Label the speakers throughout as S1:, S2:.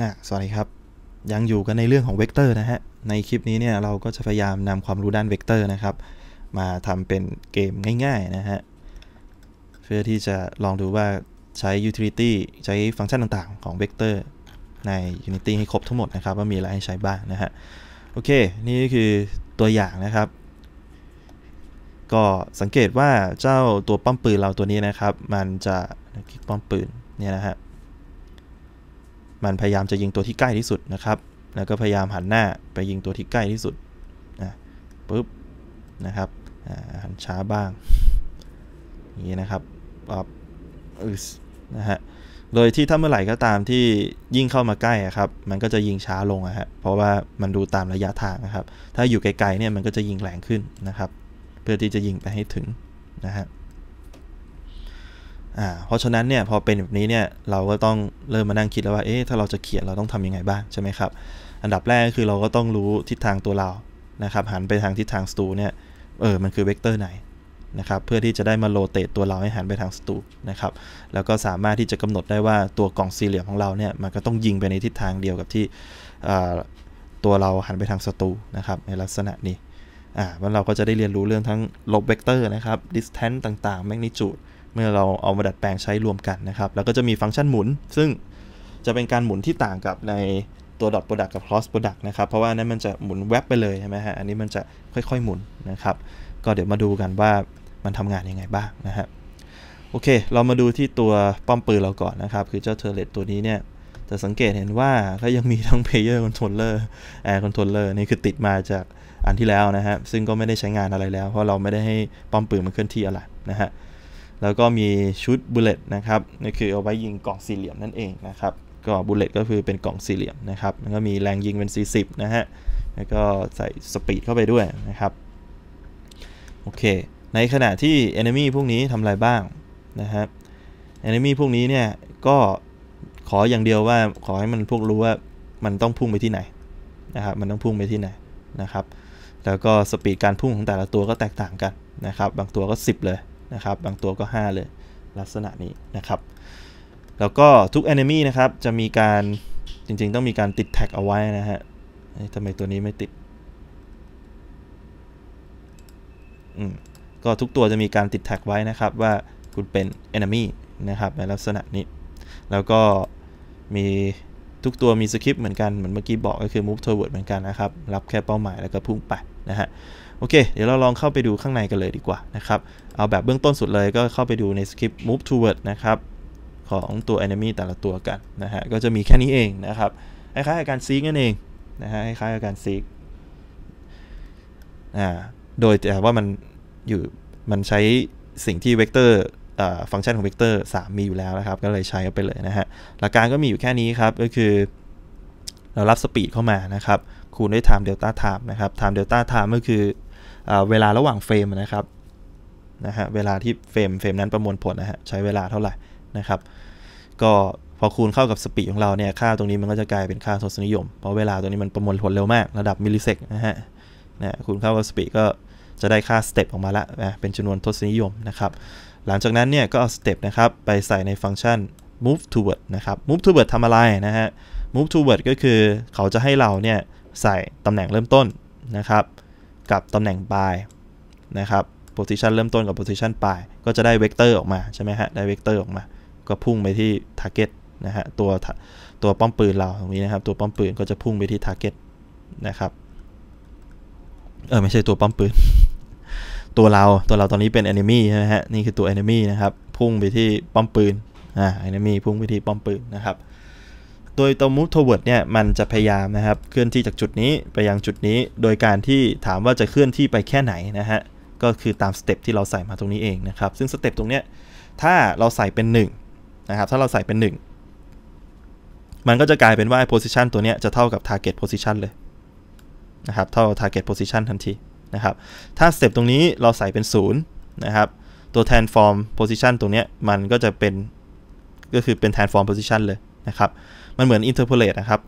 S1: นะสวัสดีครับยังอยู่กันในเรื่องของเวกเตอร์นะฮะในคลิปนี้เนี่ยเราก็จะพยายามนำความรู้ด้าน เวกเตอร์นะครับ มาทำเป็นเกมง่ายๆนะฮะเพื่อที่จะลองดูว่าใช้ utility ใช้ฟังก์ชันต่างๆของเวกเตอร์ใน Unity ให้ครบทั้งหมดนะครับว่า มีอะไรให้ใช้บ้างนะฮะโอเคนี่คือตัวอย่างนะครับ ก็สังเกตว่าเจ้าตัวป้อมปืนเราตัวนี้นะครับ มันจะคลิกป้อมปืนเนี่ยนะฮะมันพยายามจะยิงตัวที่ใกล้ที่สุดนะครับ แล้วก็พยายามหันหน้าไปยิงตัวที่ใกล้ที่สุดนะปุ๊บ นะครับหันช้าบ้าง อย่างนี้นะครับปับอึสนะฮะ โดยที่ถ้าเมื่อไหร่ก็ตามที่ยิ่งเข้ามาใกล้ครับ มันก็จะยิงช้าลงะฮะ เพราะว่ามันดูตามระยะทางนะครับ ถ้าอยู่ไกลๆ เนี่ยมันก็จะยิงแรงขึ้นนะครับ เพื่อที่จะยิงไปให้ถึงนะฮะอ่าเพราะฉะนั้นเนี่ยพอเป็นแบบนี้เนี่ยเราก็ต้องเริ่มมานั่งคิดแล้วว่าเอ๊ะถ้าเราจะเขียนเราต้องทํำยังไงบ้างใช่ไหมครับอันดับแรกก็คือเราก็ต้องรู้ทิศทางตัวเรานะครับหันไปทางทิศทางสตูเนี่ยเออมันคือเวกเตอร์ไหนนะครับเพื่อที่จะได้มาโรเตตตัวเราให้หันไปทางสตูนะครับแล้วก็สามารถที่จะกำหนดได้ว่าตัวกล่องสี่เหลี่ยมของเราเนี่ยมันก็ต้องยิงไปในทิศทางเดียวกับที่ตัวเราหันไปทางสตูนะครับในลักษณะนี้อ่าล้วเราก็จะได้เรียนรู้เรื่องทั้งลบเวกเตอร์นะครับดิสแทนต์ต่างๆแมกนิจูด magnitude เมื่อเราเอามาดัดแปลงใช้รวมกันนะครับ แล้วก็จะมีฟังก์ชันหมุน ซึ่งจะเป็นการหมุนที่ต่างกับในตัว dot product กับ cross product นะครับ เพราะว่านั้นมันจะหมุนแวบไปเลยใช่ไหมฮะ อันนี้มันจะค่อยๆหมุนนะครับ ก็เดี๋ยวมาดูกันว่ามันทำงานยังไงบ้างนะฮะ โอเค เรามาดูที่ตัวป้อมปืนเราก่อนนะครับ คือเจ้าเทอร์เลตตัวนี้เนี่ย จะสังเกตเห็นว่าก็ยังมีทั้ง player controller air controller นี่คือติดมาจากอันที่แล้วนะฮะ ซึ่งก็ไม่ได้ใช้งานอะไรแล้ว เพราะเราไม่ได้ให้ป้อมปืนมันเคลื่อนที่อะไรนะฮะแล้วก็มีชุดบุลเลตนะครับนี่คือเอาไว้ยิงกล่องสี่เหลี่ยมนั่นเองนะครับ ก็บุลเลตก็คือเป็นกล่องสี่เหลี่ยมนะครับแล้วก็มีแรงยิงเป็น40นะฮะแล้วก็ใส่สปีดเข้าไปด้วยนะครับโอเค ในขณะที่ Enemy พวกนี้ทำอะไรบ้างนะฮะับ Enemy พวกนี้เนี่ยก็ขออย่างเดียวว่าขอให้มันพวกรู้ว่ามันต้องพุ่งไปที่ไหนนะครับมันต้องพุ่งไปที่ไหนนะครับ แล้วก็สปีดการพุ่งของแต่ละตัวก็แตกต่างกันนะครับบางตัวก็10เลยนะครับบางตัวก็ 5 เลยลักษณะนี้นะครับ แล้วก็ทุก Enemy นะครับจะมีการจริงๆต้องมีการติดแท็กเอาไว้นะฮะทำไมตัวนี้ไม่ติด อืม ก็ทุกตัวจะมีการติดแท็กไว้นะครับ ว่าคุณเป็น Enemy นะครับในลักษณะนี้ แล้วก็มีทุกตัวมีสคริปต์เหมือนกันเหมือนเมื่อกี้บอกก็คือ move toward เหมือนกันนะครับ รับแค่เป้าหมายแล้วก็พุ่งไป นะฮะโอเค เดี๋ยวเราลองเข้าไปดูข้างในกันเลยดีกว่านะครับ เอาแบบเบื้องต้นสุดเลยก็เข้าไปดูในสคริปต์ move toward นะครับ ของตัว enemy แต่ละตัวกันนะฮะ ก็จะมีแค่นี้เองนะครับคล้ายๆกับการซีกนั่นเอง นะฮะคล้ายๆกับการซีกอ่า โดยแต่ว่ามันอยู่ มันใช้สิ่งที่เวกเตอร์ฟังก์ชันของเวกเตอร์3มีอยู่แล้วนะครับก็เลยใช้ไปเลยนะฮะหลักการก็มีอยู่แค่นี้ครับก็คือ เรารับสปีดเข้ามานะครับคูณด้วย time delta time นะครับ time delta time ก็คือเวลาระหว่างเฟรมนะครับนะฮะเวลาที่เฟรมเฟรมนั้นประมวลผลนะฮะใช้เวลาเท่าไหร่นะครับ ก็พอคูณเข้ากับสปีดของเราเนี่ยค่าตรงนี้มันก็จะกลายเป็นค่าทศนิยม เพราะเวลาตรงนี้มันประมวลผลเร็วมากระดับมิลลิเซกนะฮะนะคูณเข้ากับสปีดก็จะได้ค่าสเต็ปออกมาละนะเป็นจำนวนทศนิยมนะครับ หลังจากนั้นเนี่ยก็เอาสเต็ปนะครับ ไปใส่ในฟังก์ชัน move toward นะครับ move toward ทำอะไรนะฮะ move toward ก็คือเขาจะให้เราเนี่ยใส่ตำแหน่งเริ่มต้นนะครับกับตำแหน่งปลายนะครับ position เริ่มต้นกับ position ปลาย ก็จะได้เวกเตอร์ออกมาใช่ไหมฮะ ได้เวกเตอร์ออกมา ก็พุ่งไปที่ target นะฮะ ตัวตัวป้อมปืนเราตรงนี้นะครับ ตัวป้อมปืนก็จะพุ่งไปที่ target นะครับ เออไม่ใช่ตัวป้อมปืน ตัวเราตัวเราตอนนี้เป็น enemy ใช่ไหมฮะ นี่คือตัว enemy นะครับ พุ่งไปที่ป้อมปืน อ่า enemy พุ่งไปที่ป้อมปืนนะครับโดยตัว move เวิร์ดเนี่ยมันจะพยายามนะครับเคลื่อนที่จากจุดนี้ไปยังจุดนี้ โดยการที่ถามว่าจะเคลื่อนที่ไปแค่ไหนนะฮะก็คือตามสเต็ปที่เราใส่มาตรงนี้เองนะครับซึ่งสเต็ปตรงเนี้ยถ้าเราใส่เป็น1นะครับถ้าเราใส่เป็น 1 มันก็จะกลายเป็นว่าโพสิชันตัวเนี้ยจะเท่ากับ target position เลยนะครับเท่าทาร์เก็ตโพสิชันทันทีนะครับถ้าสเต็ปตรงนี้เราใส่เป็น0นะครับตัวแทนฟอร์มโพสิชันตรงเนี้ยมันก็จะเป็นก็คือเป็นแทนฟอร์มโพสิชันเลยนะครับมันเหมือนอินเทอร์โพเลตนะครับ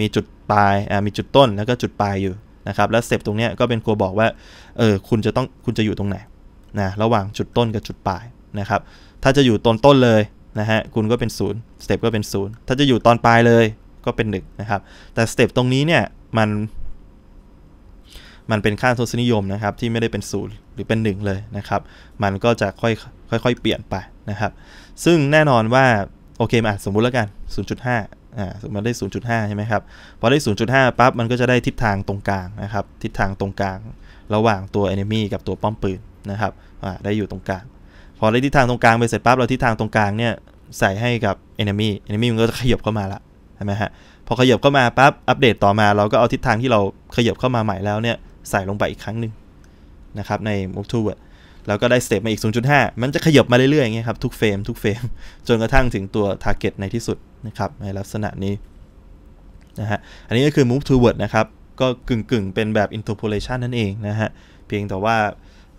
S1: มีจุดปลายมีจุดต้นแล้วก็จุดปลายอยู่นะครับ แล้วสเต็ปตรงนี้ก็เป็นตัวบอกว่า เออคุณจะต้อง คุณจะอยู่ตรงไหนนะ ระหว่างจุดต้นกับจุดปลายนะครับ ถ้าจะอยู่ตอนต้นเลยนะฮะ คุณก็เป็นศูนย์สเต็ปก็เป็นศูนย์ถ้าจะอยู่ตอนปลายเลย ก็เป็นหนึ่งนะครับ แต่สเต็ปตรงนี้เนี่ย มัน มันเป็นค่าทศนิยมนะครับ ที่ไม่ได้เป็นศูนย์หรือเป็น 1 เลยนะครับ มันก็จะค่อยค่อยๆเปลี่ยนไปนะครับ ซึ่งแน่นอนว่าโอเคมาสมมุติแล้วกัน 0.5 อ่ามันได้ 0.5 ใช่ไหมครับ พอได้ 0.5 ปั๊บ มันก็จะได้ทิศทางตรงกลางนะครับ ทิศทางตรงกลาง ระหว่างตัว enemy กับตัวป้อมปืนนะครับ อ่า ได้อยู่ตรงกลาง พอได้ทิศทางตรงกลางไปเสร็จปั๊บ เราทิศทางตรงกลางเนี่ยใส่ให้กับ enemy enemy มันก็จะขยับเข้ามาละ ใช่ไหมฮะ พอขยับเข้ามาปั๊บ อัปเดตต่อมา เราก็เอาทิศทางที่เราขยับเข้ามาใหม่แล้วเนี่ยใส่ลงไปอีกครั้งหนึ่งนะครับใน move t o w o r d แล้วก็ได้สเต็ปมาอีก 0.5 มันจะขยบมาเรื่อยๆ อย่างเงี้ยครับ ทุกเฟรม ทุกเฟรม จนกระทั่งถึงตัวทร์เก็ตในที่สุดนะครับ ในลักษณะนี้ นะฮะ อันนี้ก็คือ move toward นะครับ ก็กึ่งๆ เป็นแบบ interpolation นั่นเองนะฮะ เพียงแต่ว่า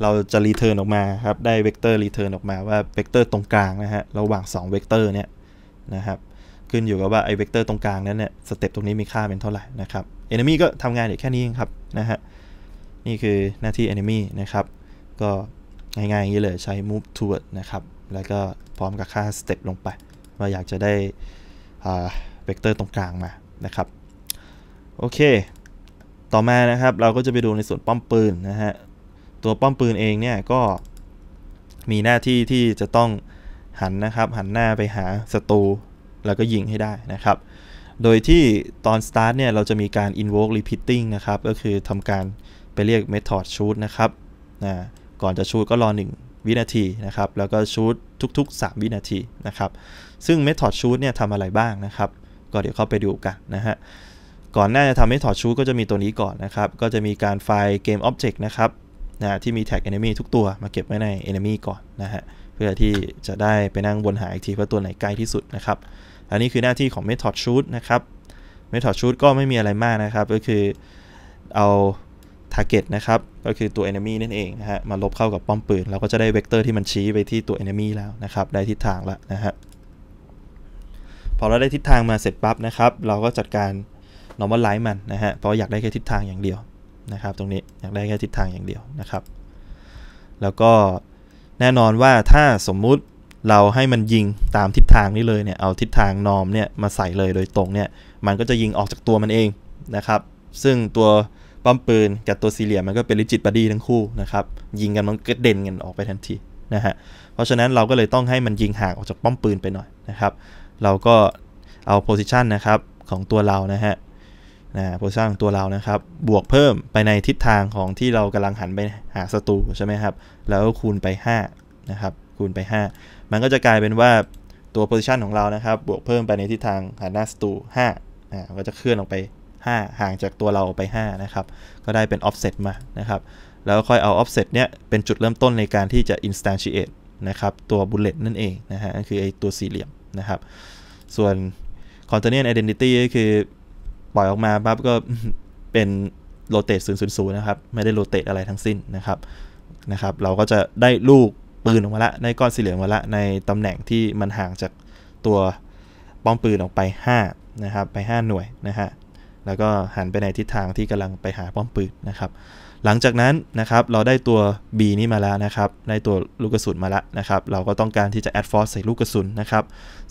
S1: เราจะ return ออกมาครับ ได้เวกเตอร์ return ออกมาว่าเวกเตอร์ตรงกลางนะฮะ ระหว่าง2เวกเตอร์เนี่ยนะครับ ขึ้นอยู่กับว่าไอเวกเตอร์ตรงกลางนั้นเนี่ยสเต็ปตรงนี้มีค่าเป็นเท่าไหร่นะครับเ enemy ก็ทำงานอยู่แค่นี้เองครับนะฮะนี่คือหน้าที่ enemy นะครับก็ง่ายๆอย่างนี้เลยใช้ move toward นะครับ แล้วก็พร้อมกับค่า step ลงไปว่าอยากจะได้เวกเตอร์ตรงกลางมานะครับ โอเค ต่อมานะครับเราก็จะไปดูในส่วนป้อมปืนนะฮะ ตัวป้อมปืนเองเนี่ยก็มีหน้าที่ที่จะต้องหันนะครับ หันหน้าไปหาศัตรู แล้วก็ยิงให้ได้นะครับ โดยที่ตอน start เนี่ยเราจะมีการ invoke repeating นะครับ ก็คือทำการไปเรียก method shoot นะครับนะก่อนจะชูตก็รอ 1 วินาทีนะครับ แล้วก็ชูตทุก ๆ 3 วินาทีนะครับ ซึ่งเมธอดชูตเนี่ยทำอะไรบ้างนะครับ ก็เดี๋ยวเข้าไปดูกันนะฮะ ก่อนหน้าจะทำเมธอดชูตก็จะมีตัวนี้ก่อนนะครับ ก็จะมีการไฟล์เกมอ็อบเจกต์นะครับนะที่มีแท็ก e n e มีทุกตัว มาเก็บไว้ใน e n e มีก่อนนะฮะ เพื่อที่จะได้ไปนั่งวนหาอีกทีว่าตัวไหนใกล้ที่สุดนะครับ อันนี้คือหน้าที่ของเมธอดชู h นะครับเมธอดชู h ก็ไม่มีอะไรมากนะครับก็คือเอาร์เก็ตนะครับก็คือตัว enemy นั่นเองนะฮะมาลบเข้ากับป้อมปืนเราก็จะได้เวกเตอร์ที่มันชี้ไปที่ตัว enemy แล้วนะครับได้ทิศทางละนะฮะพอเราได้ทิศทางมาเสร็จปั๊บนะครับเราก็จัดการ n o r m a l i z มันนะฮะเพราะอยากได้แค่ทิศทางอย่างเดียวนะครับตรงนี้อยากได้แค่ทิศทางอย่างเดียวนะครับ แล้วก็แน่นอนว่าถ้าสมมุติเราให้มันยิงตามทิศทางนี้เลยเนี่ยเอาทิศทางนอมเนี่ยมาใส่เลยโดยตรงเนี่ยมันก็จะยิงออกจากตัวมันเองนะครับ ซึ่งตัวป้อมปืนกับตัวสี่เหลี่ยมมันก็เป็นริจิตบอดี้ทั้งคู่นะครับ ยิงกันมันก็เด่นกันออกไปทันทีนะฮะ เพราะฉะนั้นเราก็เลยต้องให้มันยิงห่างออกจากป้อมปืนไปหน่อยนะครับ เราก็เอาโพซิชันนะครับของตัวเรานะฮะนะโพซิชันของตัวเรานะครับ บวกเพิ่มไปในทิศทางของที่เรากำลังหันไปหาศัตรูใช่ไหมครับ แล้วคูณไป5นะครับ คูณไป 5 มันก็จะกลายเป็นว่าตัวโพซิชันของเรานะครับ บวกเพิ่มไปในทิศทางหันหน้าศัตรู5อ่าก็จะเคลื่อนออกไป5ห่างจากตัวเราไป 5 นะครับ ก็ได้เป็น offset มา นะครับ แล้วค่อยเอา offset เนี้ย เป็นจุดเริ่มต้นในการที่จะ instantiate นะครับ ตัว bullet นั่นเอง นะฮะ ก็คือ ไอตัวสี่เหลี่ยม นะครับ ส่วน continuous identity ก็คือปล่อยออกมาปั๊บก็เป็น rotate 000นะครับ ไม่ได้ rotate อะไรทั้งสิ้นนะครับ นะครับ เราก็จะได้ลูกปืนออกมาละ ในก้อนสี่เหลี่ยมมาละ ในตำแหน่งที่มันห่างจากตัวป้อมปืนออกไป5นะครับ ไป 5 หน่วยนะฮะแล้วก็หันไปในทิศทางที่กำลังไปหาป้อมปืนนะครับ หลังจากนั้นนะครับเราได้ตัว B นี้มาแล้วนะครับได้ตัวลูกกระสุนมาแล้วนะครับ เราก็ต้องการที่จะแอดฟอร์ใส่ลูกกระสุนนะครับ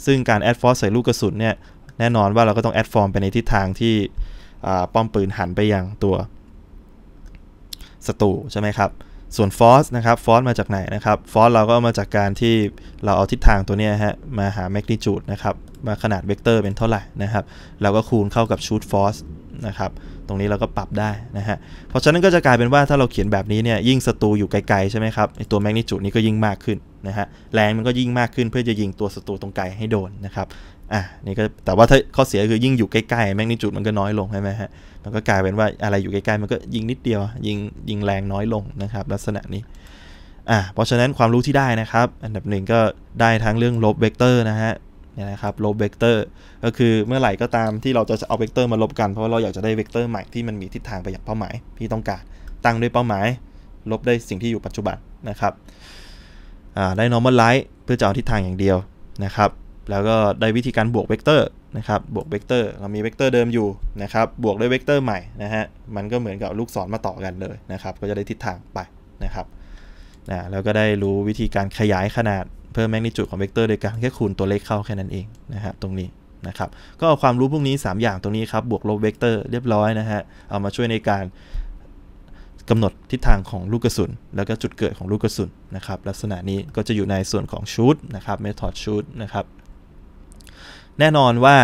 S1: ซึ่งการแอดฟอร์ใส่ลูกกระสุนเนี่ยแน่นอนว่าเราก็ต้องแอดฟอร์มไปในทิศทางที่ป้อมปืนหันไปยังตัวศัตรูใช่ไหมครับส่วนฟอสนะครับฟอสมาจากไหนนะครับฟอสเราก็มาจากการที่เราเอาทิศทางตัวนี้ฮะมาหาแมกนิจูดนะครับมาขนาดเวกเตอร์เป็นเท่าไหร่นะครับเราก็คูณเข้ากับชูดฟอสนะครับตรงนี้เราก็ปรับได้นะฮะเพราะฉะนั้นก็จะกลายเป็นว่าถ้าเราเขียนแบบนี้เนี่ยยิ่งศัตรูอยู่ไกลๆใช่ไหมครับไอตัวแมกนิจูดนี้ก็ยิ่งมากขึ้นนะฮะแรงมันก็ยิ่งมากขึ้นเพื่อจะยิงตัวศัตรูตรงไกลให้โดนนะครับอ่ะนี่ก็แต่ว่าถ้าข้อเสียคือยิ่งอยู่ใกล้ๆแมกนิจูดมันก็น้อยลงใช่ไหมฮะมันก็กลายเป็นว่าอะไรอยู่ใกล้ๆมันก็ยิงนิดเดียวยิงยิงแรงน้อยลงนะครับ ลักษณะนี้อ่ะเพราะฉะนั้นความรู้ที่ได้นะครับ อันดับหนึ่งก็ได้ทั้งเรื่องลบเวกเตอร์นะฮะนี่นะครับ ลบเวกเตอร์ก็คือเมื่อไหร่ก็ตามที่เราจะเอาเวกเตอร์มาลบกันเพราะว่าเราอยากจะได้เวกเตอร์ใหม่ที่มันมีทิศทางไปอย่างเป้าหมายที่ต้องการตั้งด้วยเป้าหมายลบได้สิ่งที่อยู่ปัจจุบันนะครับอ่าได้ normalize เพื่อจะเอาทิศทางอย่างเดียวนะครับแล้วก็ได้วิธีการบวกเวกเตอร์นะครับ บวกเวกเตอร์ เรามีเวกเตอร์เดิมอยู่นะครับ บวกด้วยเวกเตอร์ใหม่นะฮะ มันก็เหมือนกับลูกศรมาต่อกันเลยนะครับ ก็จะได้ทิศทางไปนะครับนะแล้วก็ได้รู้วิธีการขยายขนาดเพิ่มแมกนิจูดของเวกเตอร์โดยการแค่คูณตัวเลขเข้าแค่นั้นเองนะฮะตรงนี้นะครับ ก็เอาความรู้พวกนี้ 3 อย่างตรงนี้ครับ บวกลบเวกเตอร์เรียบร้อยนะฮะ เอามาช่วยในการกำหนดทิศทางของลูกกระสุน แล้วก็จุดเกิดของลูกกระสุนนะครับ ลักษณะนี้ก็จะอยู่ในส่วนของชูดนะครับเมทอดช s h นะครับแน่นอนว่า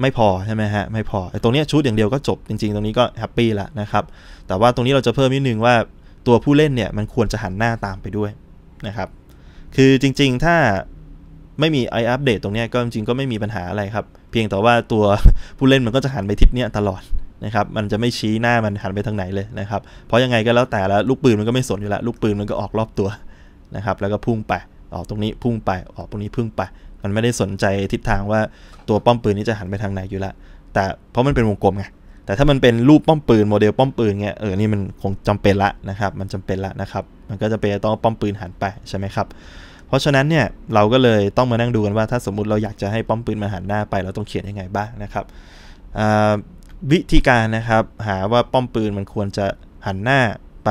S1: ไม่พอใช่ไหมฮะไม่พอตรงนี้ชุดอย่างเดียวก็จบ จริงๆ ตรงนี้ก็แฮปปี้ละนะครับแต่ว่าตรงนี้เราจะเพิ่มนิดนึงว่าตัวผู้เล่นเนี่ยมันควรจะหันหน้าตามไปด้วยนะครับคือจริงๆถ้าไม่มีไออัปเดตตรงนี้ก็จริงๆก็ไม่มีปัญหาอะไรครับเพียงแต่ว่าตัวผู้เล่นมันก็จะหันไปทิศเนี้ยตลอดนะครับมันจะไม่ชี้หน้ามันหันไปทางไหนเลยนะครับเพราะยังไงก็แล้ว แต่แล้วลูกปืนมันก็ไม่สนอยู่แล้วลูกปืนมันก็ออกรอบตัวนะครับแล้วก็พุ่งไป ออกตรงนี้พุ่งไปออกตรงนี้พุ่งไปมันไม่ได้สนใจทิศทางว่าตัวป้อมปืนนี้จะหันไปทางไหนอยู่ละแต่เพราะมันเป็นวงกลมไงแต่ถ้ามันเป็นรูปป้อมปืนโมเดลป้อมปืนเงี้ยเออนี่มันคงจำเป็นละนะครับมันจำเป็นละนะครับมันก็จะเป็นต้องป้อมปืนหันไปใช่ไหมครับเพราะฉะนั้นเนี่ยเราก็เลยต้องมานั่งดูกันว่า ถ้าสมมุติเราอยากจะให้ป้อมปืนมาหันหน้าไป เราต้องเขียนยังไงบ้างนะครับวิธีการนะครับหาว่าป้อมปืนมันควรจะหันหน้าไป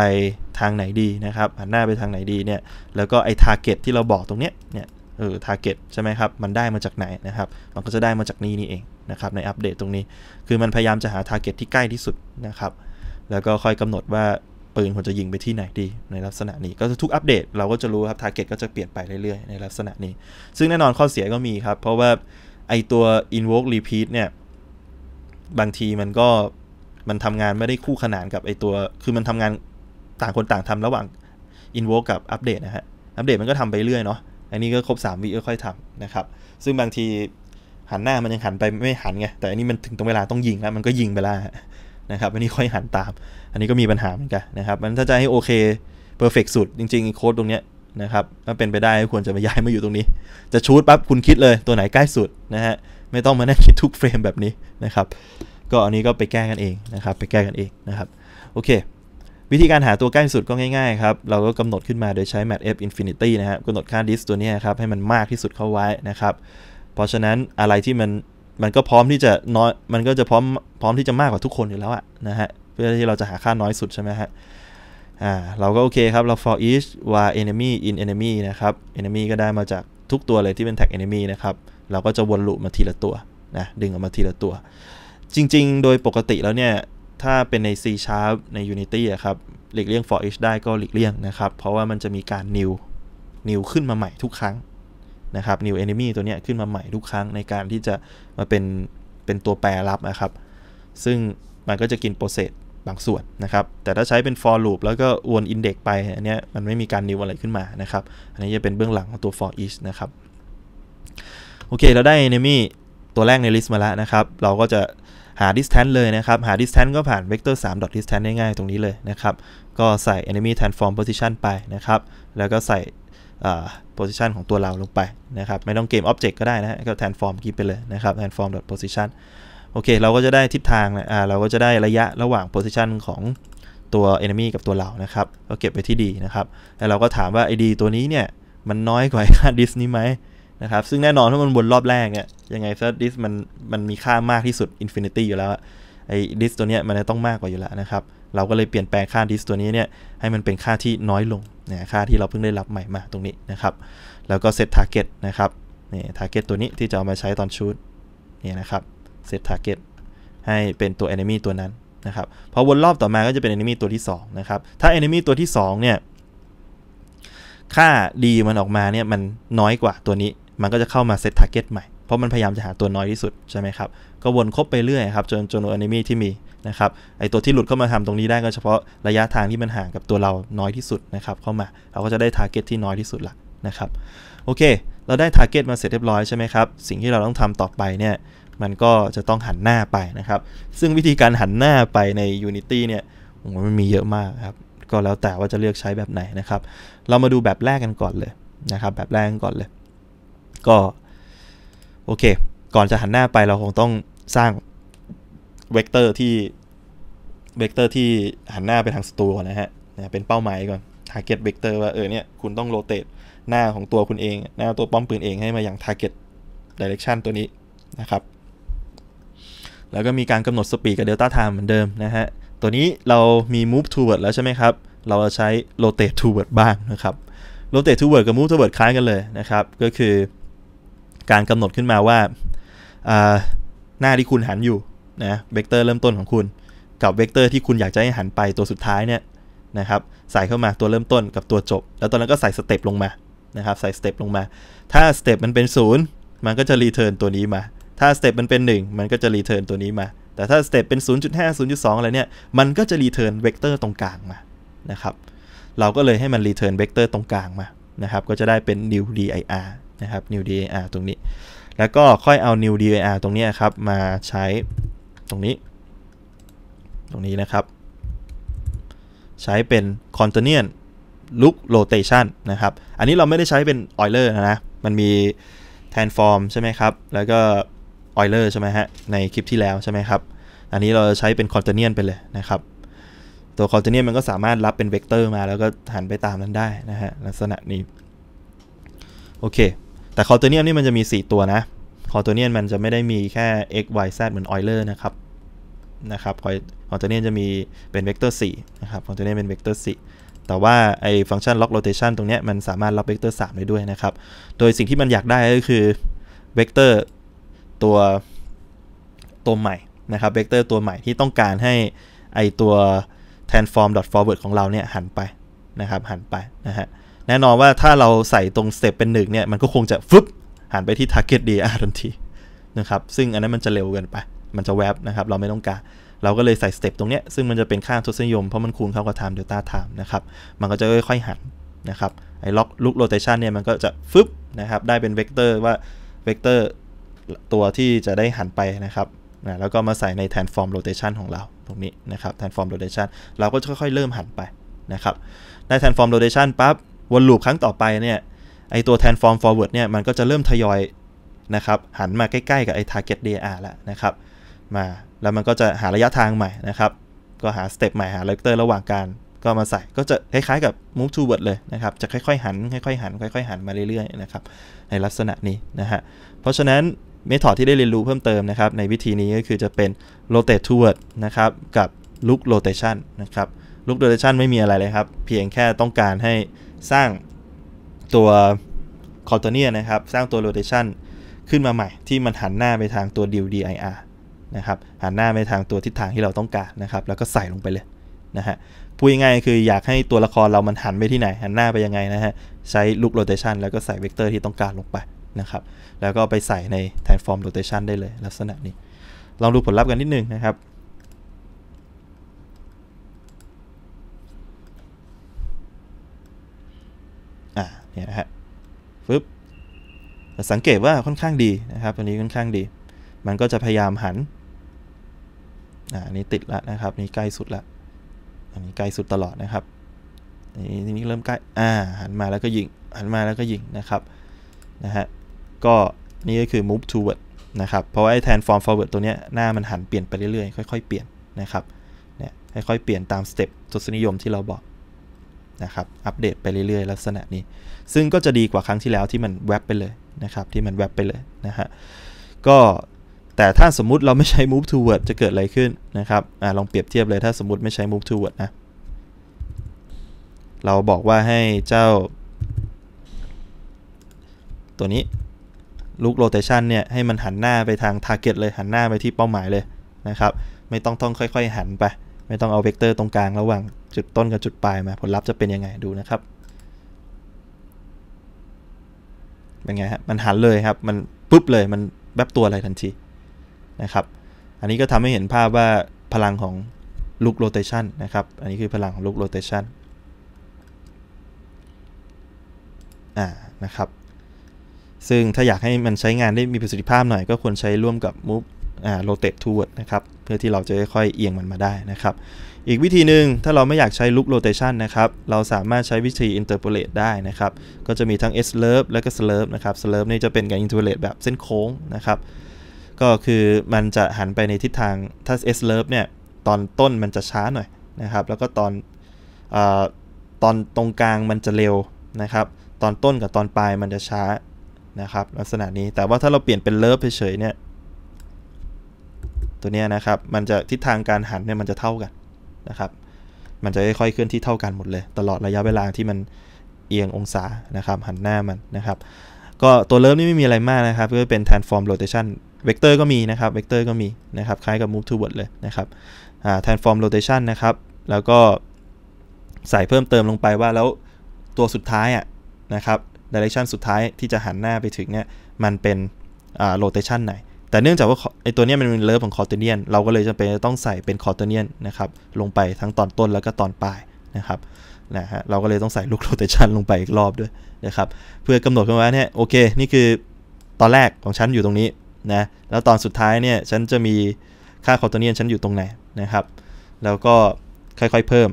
S1: ทางไหนดีนะครับหันหน้าไปทางไหนดีเนี่ยแล้วก็ไอ้ทาร์เก็ตที่เราบอกตรงเนี้ยเนี่ยเออร์เก็ตใช่ไหมครับ มันได้มาจากไหนนะครับ มันก็จะได้มาจากนี่นี่เองนะครับ ในอัปเดตตรงนี้ คือมันพยายามจะหาร์เก็ตที่ใกล้ที่สุดนะครับ แล้วก็ค่อยกำหนดว่า ปืนควรจะยิงไปที่ไหนดี ในลักษณะนี้ ก็ทุกอัปเดตเราก็จะรู้ครับร์เก็ตก็จะเปลี่ยนไปเรื่อยๆ ในลักษณะนี้ ซึ่งแน่นอนข้อเสียก็มีครับ เพราะว่า ไอตัว invoke repeat เนี่ย บางทีมันก็มันทำงานไม่ได้คู่ขนานกับไอตัว คือมันทำงานต่างคนต่างทำระหว่าง invoke กับอัปเดตนะฮะ อัปเดตมันก็ทำไปเรื่อยเนาะอันนี้ก็ ครบ 3วิก็ค่อยทำนะครับ ซึ่งบางทีหันหน้ามันยังหันไปไม่หันไงแต่อันนี้มันถึงตรงเวลาต้องยิงแล้วมันก็ยิงไปแล้วนะครับอันนี้ค่อยหันตาม อันนี้ก็มีปัญหาเหมือนกันนะครับมันถ้าจะให้โอเคเพอร์เฟกสุด จริงๆโค้ดตรงเนี้ยนะครับถ้าเป็นไปได้ควรจะมาย้ายมาอยู่ตรงนี้ จะชูดปั๊บคุณคิดเลยตัวไหนใกล้สุดนะฮะไม่ต้องมานั่งคิดทุกเฟรมแบบนี้นะครับ ก็อันนี้ก็ไปแก้กันเองนะครับไปแก้กันเองนะครับ โอเควิธีการหาตัวใกล้สุดก็ง่ายๆครับ เราก็กำหนดขึ้นมาโดยใช้ mat f infinity นะครับ กำหนดค่า dist ตัวนี้ครับ ให้มันมากที่สุดเข้าไว้นะครับ เพราะฉะนั้นอะไรที่มัน มันก็พร้อมที่จะน้อยมันก็จะพร้อมพร้อมที่จะมากกว่าทุกคนอยู่แล้วอะนะฮะเพื่อที่เราจะหาค่าน้อยสุดใช่ไหมฮะอ่าเราก็โอเคครับ เรา for each var enemy in enemy นะครับ enemy ก็ได้มาจากทุกตัวเลยที่เป็น tag enemy นะครับเราก็จะวนลูปมาทีละตัวนะดึงออกมาทีละตัว จริง ๆ โดยปกติแล้วเนี่ยถ้าเป็นใน C sharp ใน Unity อะครับ หลีกเลี่ยง for each ได้ก็หลีกเลี่ยงนะครับ เพราะว่ามันจะมีการ new new ขึ้นมาใหม่ทุกครั้งนะครับ new enemy ตัวเนี้ยขึ้นมาใหม่ทุกครั้งในการที่จะมาเป็นเป็นตัวแปรรับนะครับ ซึ่งมันก็จะกินโปรเซสบางส่วนนะครับ แต่ถ้าใช้เป็น for loop แล้วก็วน index ไป อันเนี้ยมันไม่มีการ new อะไรขึ้นมานะครับ อันนี้จะเป็นเบื้องหลังของตัว for each นะครับ โอเค เราได้ enemy ตัวแรกในลิสต์มาแล้วนะครับ เราก็จะหา distance เลยนะครับหา distance ก็ผ่าน vector 3 dot distance ง่ายๆ ตรงนี้เลยนะครับก็ใส่ enemy transform position ไปนะครับ แล้วก็ใส่ position ของตัวเราลงไปนะครับ ไม่ต้องเกม object ก็ได้นะก็ transform กิบไปเลยนะครับ transform dot position โอเค เราก็จะได้ทิศทางอ่าเราก็จะได้ระยะระหว่าง position ของตัว enemy กับตัวเรานะครับก็เก็บไปที่ดีนะครับแล้วเราก็ถามว่า id ตัวนี้เนี่ยมันน้อยกว่าค่า dis นี้ไหมนะครับ ซึ่งแน่นอนถ้ามันวนรอบแรกเนี่ย ยังไงซะดิส มัน มันมีค่ามากที่สุด อินฟินิตี้อยู่แล้ว ไอ้ดิสตัวเนี้ยมันจะต้องมากกว่าอยู่แล้วนะครับ เราก็เลยเปลี่ยนแปลงค่าดิสตัวนี้เนี่ย ให้มันเป็นค่าที่น้อยลงนะค่าที่เราเพิ่งได้รับใหม่มาตรงนี้นะครับ แล้วก็เซตทาร์เก็ตนะครับนี่ทาร์เก็ตตัวนี้ที่จะเอามาใช้ตอนชูดนี่นะครับ เซตทาร์เก็ตให้เป็นตัวเอนิมีตัวนั้นนะครับ พอวนรอบต่อมา ก็จะเป็นเอนิมีตัวที่2นะครับ ถ้าอนิมีตัวที่ 2 เนี่ยค่าีมันออกมาเนี่ยมันน้อยกว่าตัวนี้มันก็จะเข้ามาเซตทาร์เก็ตใหม่ เพราะมันพยายามจะหาตัวน้อยที่สุดใช่ไหมครับ ก็วนครบไปเรื่อยครับ จนจนอนิเมที่มีนะครับ ไอตัวที่หลุดเข้ามาทำตรงนี้ได้ก็เฉพาะระยะทางที่มันห่างกับตัวเราน้อยที่สุดนะครับเข้ามา เราก็จะได้ทาร์เก็ตที่น้อยที่สุดละนะครับ โอเค เราได้ทาร์เก็ตมาเสร็จเรียบร้อยใช่ไหมครับ สิ่งที่เราต้องทำต่อไปเนี่ย มันก็จะต้องหันหน้าไปนะครับ ซึ่งวิธีการหันหน้าไปใน Unity เนี่ยมันมีเยอะมากครับ ก็แล้วแต่ว่าจะเลือกใช้แบบไหนนะครับ เรามาดูแบบแรกกันก่อนเลยนะครับแบบแรกกันก่อนเลยก็โอเค ก่อนจะหันหน้าไปเราคงต้องสร้างเวกเตอร์ที่เวกเตอร์ที่หันหน้าไปทางสตูนะฮะเป็นเป้าหมายก่อนทาร์เก็ตเวกเตอร์ว่าเออเนี่ยคุณต้องโรเตตหน้าของตัวคุณเองหน้าตัวป้อมปืนเองให้มาอย่างทาร์เก็ตดิเรกชันตัวนี้นะครับ แล้วก็มีการกำหนดสปีดกับเดลต้าไทม์เหมือนเดิมนะฮะตัวนี้เรามี move toward แล้วใช่ไหมครับ เราจะใช้ rotate toward บ้างนะครับ rotate toward กับ move toward คล้ายกันเลยนะครับ ก็คือการกำหนดขึ้นมาว่าหน้าที่คุณหันอยู่นะเวกเตอร์เริ่มต้นของคุณกับ เวกเตอร์ที่คุณอยากจะให้หันไปตัวสุดท้ายเนี่ยนะครับ ใส่เข้ามาตัวเริ่มต้นกับตัวจบ แล้วตอนนั้นก็ใส่สเต็ปลงมานะครับใส่สเต็ปลงมา ถ้าสเต็ปมันเป็น 0 มันก็จะ รีเทิร์น ตัวนี้มา ถ้าสเต็ปมันเป็น 1 มันก็จะ รีเทิร์น ตัวนี้มา แต่ถ้าสเต็ปเป็น0.5 0.2อะไรเนี่ยมันก็จะรีเทิร์นเวกเตอร์ตรงกลางมานะครับ เราก็เลยให้มันรีเทิร์นเวกเตอร์ตรงกลางมานะครับก็จะได้เป็น new dir นะครับ new dir ตรงนี้ แล้วก็ค่อยเอา new dir ตรงนี้ครับ มาใช้ตรงนี้ ตรงนี้นะครับ ใช้เป็น c o n t i n u o u look rotation นะครับ อันนี้เราไม่ได้ใช้เป็น Euler นะนะ มันมี transform ใช่ไหมครับ แล้วก็ Euler ใช่ไหมฮะ ในคลิปที่แล้ว ใช่ไหมครับ อันนี้เราใช้เป็น c o n t i n u o u ไปเลยนะครับ ตัว c o n t i n u o u มันก็สามารถรับเป็นเวกเตอร์มาแล้วก็หันไปตามนั้นได้นะฮะลักษณะนี้ โอเคแต่คอตัวเนียมนี่มันจะมี 4 ตัวนะ คอตัวเนียมมันจะไม่ได้มีแค่ x y z เหมือนออยเลอร์นะครับ นะครับ คอตัวเนียมจะมีเป็นเวกเตอร์ 4 นะครับ คอตัวเนียมเป็นเวกเตอร์ 4 แต่ว่าไอ้ฟังก์ชันล็อกโรเตชันตรงนี้มันสามารถล็อกเวกเตอร์ 3 ได้ด้วยนะครับ โดยสิ่งที่มันอยากได้ก็คือเวกเตอร์ตัว ตัวใหม่นะครับ เวกเตอร์ตัวใหม่ที่ต้องการให้ ไอ้ตัว transform forward ของเรา เนี่ยหันไปนะครับ หันไปนะฮะแน่นอนว่าถ้าเราใส่ตรงสเต็ปเป็นหนึ่งเนี่ย มันก็คงจะฟึบหันไปที่ target DR ทันทีนะครับซึ่งอันนั้นมันจะเร็วเกินไป มันจะแวบนะครับ เราไม่ต้องการ เราก็เลยใส่สเต็ปตรงเนี้ยซึ่งมันจะเป็นค่าทศนิยม เพราะมันคูณเข้ากับ time delta time นะครับมันก็จะค่อยๆหันนะครับไอ้ล็อกลุกโรเตชันเนี่ยมันก็จะฟึบนะครับได้เป็นเวกเตอร์ว่าเวกเตอร์ตัวที่จะได้หันไปนะครับนะแล้วก็มาใส่ใน transform rotation ของเราตรงนี้นะครับ transform rotation เราก็ค่อย ๆเริ่มหันไปนะครับได้ transform rotation ปั๊บวนลูปครั้งต่อไปเนี่ย ไอตัว transform forward เนี่ย มันก็จะเริ่มทยอยนะครับ หันมาใกล้ๆกับไอ target d ร r แล้วนะครับ มา แล้วมันก็จะหาระยะทางใหม่นะครับ ก็หาสเต็ปใหม่หาเลกเตอร์ระหว่างการก็มาใส่ ก็จะคล้ายๆกับ move t o w ร r d เลยนะครับ จะค่อยๆหัน ค่อยๆหัน ค่อยๆหันมาเรื่อยๆนะครับ ในลักษณะนี้นะฮะ เพราะฉะนั้นเมธอดที่ได้เรียนรู้เพิ่มเติมนะครับ ในวิธีนี้ก็คือจะเป็น rotate toward นะครับ กับ look rotation นะครับ look rotation ไม่มีอะไรเลยครับ เพียงแค่ต้องการให้สร้างตัวคอร์ตเนียนะครับ สร้างตัวโรเตชันขึ้นมาใหม่ ที่มันหันหน้าไปทางตัว DIR DIR นะครับ หันหน้าไปทางตัวทิศทางที่เราต้องการนะครับ แล้วก็ใส่ลงไปเลยนะฮะพูดง่ายๆคืออยากให้ตัวละครเรามันหันไปที่ไหน หันหน้าไปยังไงนะฮะ ใช้ลูกโรเตชันแล้วก็ใส่เวกเตอร์ที่ต้องการลงไปนะครับ แล้วก็ไปใส่ใน transform rotation ได้เลย ลักษณะนี้ ลองดูผลลัพธ์กันนิดนึงนะครับ่าเนี่ยนะฮะฟึบสังเกตว่าค่อนข้างดีนะครับตัวนี้ค่อนข้างดี มันก็จะพยายามหันอ่านี้ติดละนะครับนี่ใกล้สุดละอันนี้ใกล้สุดตลอดนะครับ นี่นี้เริ่มใกล้ อ่าหันมาแล้วก็ยิง หันมาแล้วก็ยิงนะครับนะฮะ ก็นี่ก็คือ move toward นะครับ เพราะว่าไอ้ transform forward ตัวเนี้ยหน้ามันหันเปลี่ยนไปเรื่อยๆค่อยๆเปลี่ยนนะครับ เนี่ยค่อยๆ เปลี่ยนตามสเต็ปทศนิยมที่เราบอกนะครับ อัปเดตไปเรื่อยๆ ลักษณะนี้ ซึ่งก็จะดีกว่าครั้งที่แล้วที่มันแวบไปเลยนะครับ ที่มันแวบไปเลยนะฮะ ก็แต่ถ้าสมมุติเราไม่ใช้ move toward จะเกิดอะไรขึ้นนะครับอลองเปรียบเทียบเลยถ้าสมมติไม่ใช้ move toward นะ เราบอกว่าให้เจ้าตัวนี้ลุก o t a t i o n เนี่ย ให้มันหันหน้าไปทาง target เลย หันหน้าไปที่เป้าหมายเลยนะครับ ไม่ต้องต้องค่อยๆหันไป ไม่ต้องเอาเวกเตอร์ตรงกลางระหว่างจุดต้นกับจุดปลายมาผลลัพธ์จะเป็นยังไงดูนะครับ เป็นไงฮะมันหันเลยครับมันปุ๊บเลยมันแวบบตัวอะไรทันทีนะครับ อันนี้ก็ทำให้เห็นภาพว่าพลังของลูกโรเตชันนะครับอันนี้คือพลังของลูกโรเตชันอ่านะครับ ซึ่งถ้าอยากให้มันใช้งานได้มีประสิทธิภาพหน่อย ก็ควรใช้ร่วมกับ move อ่า rotate toward นะครับเพื่อที่เราจะค่อยเอียงมันมาได้นะครับอีกวิธีหนึ่งถ้าเราไม่อยากใช้ลุกโรเตชันนะครับ เราสามารถใช้วิธีอินเทอร์โพเลตได้นะครับ ก็จะมีทั้ง s l u r v e และก็ slurve นะครับ slurve นี่จะเป็นการอินเทอร์โพเลตแบบเส้นโค้งนะครับ ก็คือมันจะหันไปในทิศทางถ้า s l u r v e เนี่ยตอนต้นมันจะช้าหน่อยนะครับ แล้วก็ตอนอตอนตรงกลางมันจะเร็วนะครับ ตอนต้นกับตอนปลายมันจะช้านะครับลักษณะนี้แต่ว่าถ้าเราเปลี่ยนเป็นเลิฟเฉยๆเนี่ย ตัวนี้นะครับมันจะทิศทางการหันเนี่ยมันจะเท่ากันนะครับ มันจะค่อยๆเคลื่อนที่เท่ากันหมดเลย ตลอดระยะเวลาที่มันเอียงองศานะครับหันหน้ามันนะครับก็ตัวเริ่มนี่ไม่มีอะไรมากนะครับก็เป็น transform rotation vector ก็มีนะครับ vector ก็มีนะครับคล้ายกับ move toward เลยนะครับ transform rotation นะครับแล้วก็ใส่เพิ่มเติมลงไปว่าแล้วตัวสุดท้ายอ่ะนะครับ direction สุดท้ายที่จะหันหน้าไปถึงเนี่ยมันเป็น rotation ไหนแต่เนื่องจากว่าไอตัวนี้มันเป็นเลิฟของคอร์เทเนียนเราก็เลยจำเป็นจะต้องใส่เป็นคอร์เทเนียนนะครับลงไปทั้งตอนต้นแล้วก็ตอนปลายนะครับนะฮะเราก็เลยต้องใส่ลูกโรเตชันลงไปอีกรอบด้วยนะครับเพื่อกำหนดกันว่าเนี่ยโอเคนี่คือตอนแรกของฉันอยู่ตรงนี้นะแล้วตอนสุดท้ายเนี่ยฉันจะมีค่าคอร์เทเนียนฉันอยู่ตรงไหนนะครับแล้วก็ค่อยๆเพิ่ม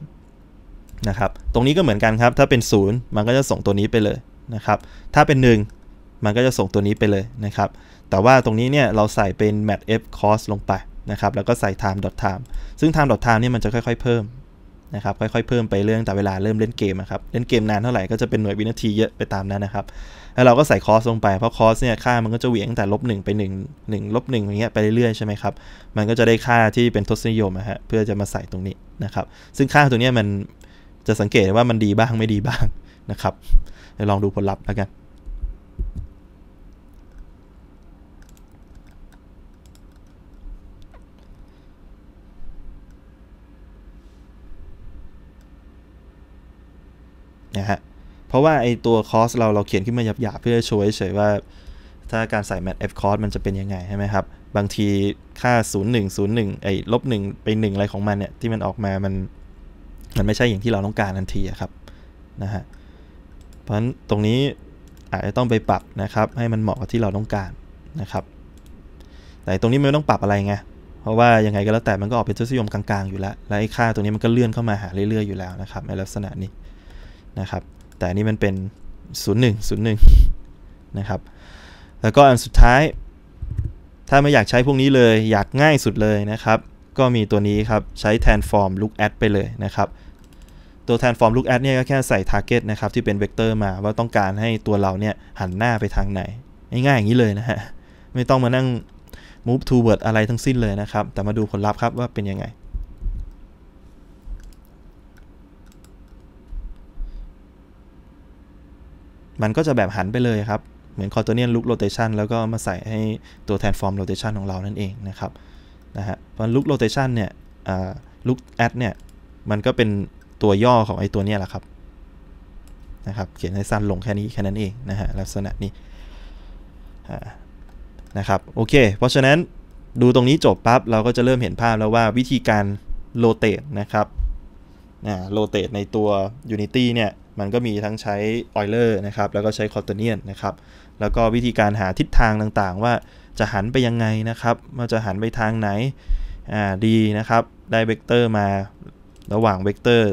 S1: นะครับตรงนี้ก็เหมือนกันครับ ถ้าเป็น0มันก็จะส่งตัวนี้ไปเลยนะครับ ถ้าเป็น1มันก็จะส่งตัวนี้ไปเลยนะครับแต่ว่าตรงนี้เนี่ยเราใส่เป็น mat f cost ลงไปนะครับแล้วก็ใส่ time dot time ซึ่ง time dot time เนี่ยมันจะค่อย ๆเพิ่มนะครับค่อยๆเพิ่มไปเรื่องแต่เวลาเริ่มเล่นเกมครับเล่นเกมนานเท่าไหร่ก็จะเป็นหน่วยวินาทีเยอะไปตามนั้นนะครับ แล้วเราก็ใส่ cost ลงไปเพราะ cost เนี่ยค่ามันก็จะเหวี่ยงแต่ลบหนึ่งไปหนึ่งหนึ่งลบหนึ่งอย่างเงี้ยไปเรื่อยๆใช่ไหมครับมันก็จะได้ค่าที่เป็นทศนิยมนะฮะเพื่อจะมาใส่ตรงนี้นะครับ ซึ่งค่าตัวเนี้ยมันจะสังเกตว่ามันดีบ้างไม่ดีบ้างนะครับลองดูผลลัพธ์แล้วกันนะฮะเพราะว่าไอตัวคอสเราเราเขียนขึ้นมาหยาบๆ เพื่อโชว์เฉยว่าถ้าการใส่แมทเอฟคอสมันจะเป็นยังไงใช่ไหมครับบางทีค่า0101 ไอลบ1ไป1อะไรของมันเนี่ยที่มันออกมามันมันไม่ใช่อย่างที่เราต้องการทันทีครับนะฮะเพราะฉะนั้นตรงนี้อาจจะต้องไปปรับนะครับให้มันเหมาะกับที่เราต้องการนะครับแต่ตรงนี้ไม่ต้องปรับอะไรไงเพราะว่ายังไงก็แล้วแต่มันก็ออกเป็นทศนิยมกลางๆ อยู่แล้วและไอ้ค่าตัวนี้มันก็เลื่อนเข้ามาหาเรื่อยๆอยู่แล้วนะครับในลักษณะนี้นะครับแต่นี่มันเป็น 0101 นะครับ แล้วก็อันสุดท้าย ถ้าไม่อยากใช้พวกนี้เลย อยากง่ายสุดเลยนะครับ ก็มีตัวนี้ครับ ใช้ transform look at ไปเลยนะครับ ตัว transform look at เนี่ยก็แค่ใส่ target นะครับ ที่เป็นเวกเตอร์มาว่าต้องการให้ตัวเราเนี่ยหันหน้าไปทางไหน ง่ายๆอย่างนี้เลยนะฮะ ไม่ต้องมานั่ง move toward อะไรทั้งสิ้นเลยนะครับ แต่มาดูผลลัพธ์ครับว่าเป็นยังไงมันก็จะแบบหันไปเลยครับ เหมือนคอร์ตัเนียนลุกโรเตชันแล้วก็มาใส่ให้ตัวแทนฟอร์มโรเตชันของเรานั่นเองนะครับนะฮะพอลุกโรเตชันเนี่ยลุกแอดเนี่ย มันก็เป็นตัวย่อของไอ้ตัวนี้แหละครับนะครับ เขียนให้สั้นลงแค่นี้แค่นั้นเองนะฮะลักษณะนี้นะครับ โอเค เพราะฉะนั้นดูตรงนี้จบปั๊บ เราก็จะเริ่มเห็นภาพแล้วว่าวิธีการโรเตตนะครับโรเตตในตัว Unity เนี่ยมันก็มีทั้งใช้ออยเลอร์นะครับ แล้วก็ใช้คอตเนียนนะครับแล้วก็วิธีการหาทิศทางต่างๆ ว่าจะหันไปยังไงนะครับว่าจะหันไปทางไหนอ่าดีนะครับ ได้เวกเตอร์มาระหว่างเวกเตอร์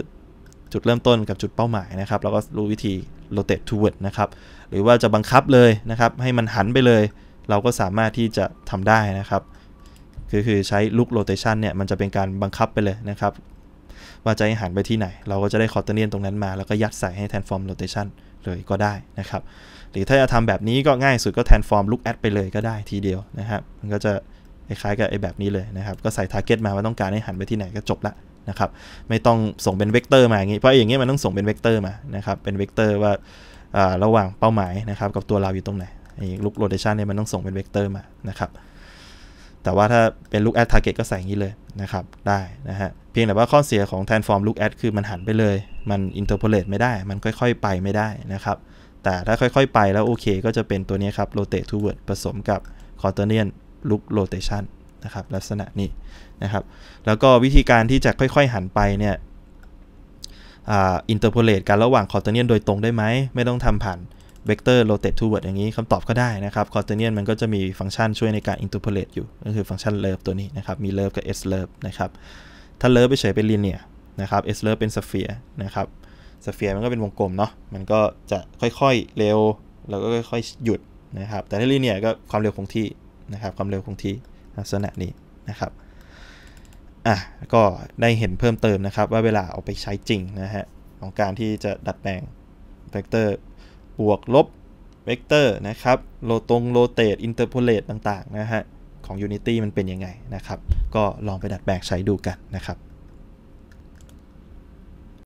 S1: จุดเริ่มต้นกับจุดเป้าหมายนะครับแล้วก็รู้วิธี rotate toward นะครับหรือว่าจะบังคับเลยนะครับ ให้มันหันไปเลย เราก็สามารถที่จะทำได้นะครับ คือคือใช้ลุกโรเตชันเนี่ยมันจะเป็นการบังคับไปเลยนะครับว่าจะให้หันไปที่ไหน เราก็จะได้คอร์เตเนียนตรงนั้นมาแล้วก็ยัดใส่ให้แทนฟอร์มโรเตชันเลยก็ได้นะครับ หรือถ้าจะทำแบบนี้ก็ง่ายสุดก็แทนฟอร์มลุกแอดไปเลยก็ได้ทีเดียวนะครับมันก็จะคล้ายๆกับไอ้แบบนี้เลยนะครับ ก็ใส่ทาร์เก็ตมาว่าต้องการให้หันไปที่ไหนก็จบละนะครับ ไม่ต้องส่งเป็นเวกเตอร์มาอย่างนี้เพราะอย่างนี้มันต้องส่งเป็นเวกเตอร์มานะครับเป็นเวกเตอร์ว่าระหว่างเป้าหมายนะครับกับตัวเราอยู่ตรงไหนไอ้ลุกโรเตชันเนี่ยมันต้องส่งเป็นเวกเตอร์มานะครับแต่ว่าถ้าเป็น look at target ก็ใส่อย่างนี้เลยนะครับ ได้นะฮะเพียงแต่ว่าข้อเสียของ transform look at คือมันหันไปเลย มัน interpolate ไม่ได้ มันค่อยๆไปไม่ได้นะครับ แต่ถ้าค่อยๆไปแล้วโอเคก็จะเป็นตัวนี้ครับ rotate toward ผสมกับ quaternion look rotation นะครับ ลักษณะนี้นะครับ แล้วก็วิธีการที่จะค่อยๆหันไปเนี่ยอินเตอร์โพเลตกันระหว่างคอร์เ r เนียนโดยตรงได้ไหมไม่ต้องทำผ่านเวกเตอร์ rotate t o w ร r d อย่างนี้คำตอบก็ได้นะครับ quaternion มันก็จะมีฟังก์ชันช่วยในการ interpolate อยู่ก็คือฟังก์ชันเลิฟตัวนี้นะครับ มีเลิฟกับ s เลิฟนะครับ ถ้าเลิฟไปเฉยเป็น linear นะครับ s เลิฟเป็น sphere นะครับสเฟียร์มันก็เป็นวงกลมเนาะ มันก็จะค่อย ๆ เร็วแล้วก็ค่อยๆ หยุดนะครับ แต่ถ้าลีเนียก็ความเร็วคงที่นะครับความเร็วคงที่ลักษณะนี้นะครับ อ่ะก็ได้เห็นเพิ่มเติมนะครับว่าเวลาเอาไปใช้จริงนะฮะของการที่จะดัดแปลงเวกเตอร์บวกลบเวกเตอร์นะครับ โลตรงโลเตตอินเตอร์โพเลตต่างๆนะฮะ ของ Unity มันเป็นยังไงนะครับ ก็ลองไปดัดแปลงใช้ดูกันนะครับ